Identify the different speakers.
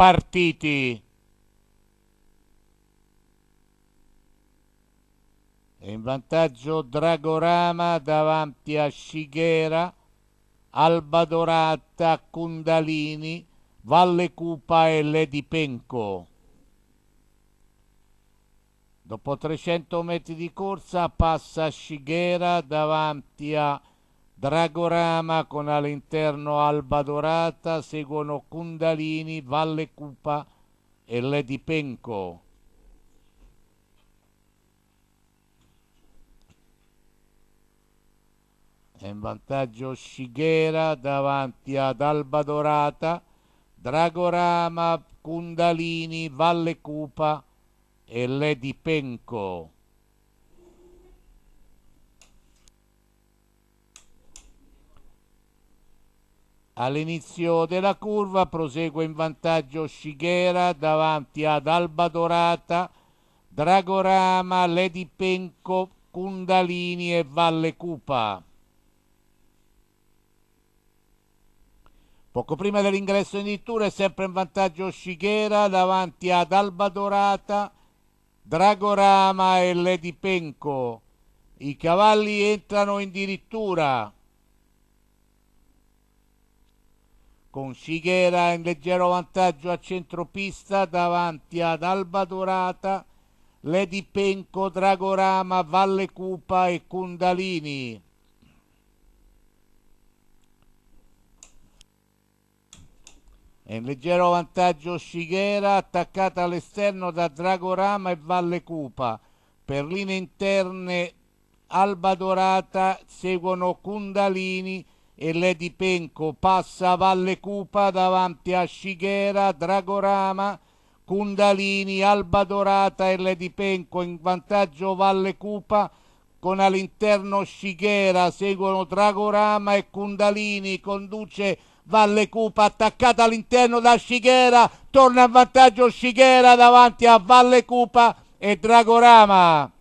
Speaker 1: partiti. E in vantaggio Dragorama davanti a Shigera, Alba Dorata, Kundalini, Valle Cupa e Ledi Penco. Dopo 300 metri di corsa passa Shigera davanti a Dragorama con all'interno Alba Dorata, seguono Kundalini, Valle Cupa e Lady Penco. È in vantaggio Shigera davanti ad Alba Dorata, Dragorama, Kundalini, Valle Cupa e Lady Penco. All'inizio della curva prosegue in vantaggio Shigera davanti ad Alba Dorata, Dragorama, Lady Penco, Kundalini e Valle Cupa. Poco prima dell'ingresso in dittura è sempre in vantaggio Shigera davanti ad Alba Dorata, Dragorama e Lady Penco. I cavalli entrano in dirittura. con Sighiera in leggero vantaggio a centropista davanti ad Alba Dorata, Lady Penco, Dragorama, Valle Cupa e Kundalini. È in leggero vantaggio Shigera attaccata all'esterno da Dragorama e Valle Cupa. Per linee interne Alba Dorata seguono Kundalini e Lady Penco passa Valle Cupa davanti a Scighera, Dragorama, Kundalini, Alba Dorata e Lady Penco in vantaggio Valle Cupa con all'interno Scighera, seguono Dragorama e Kundalini, conduce Valle Cupa attaccata all'interno da Scighera, torna a vantaggio Scighera davanti a Valle Cupa e Dragorama.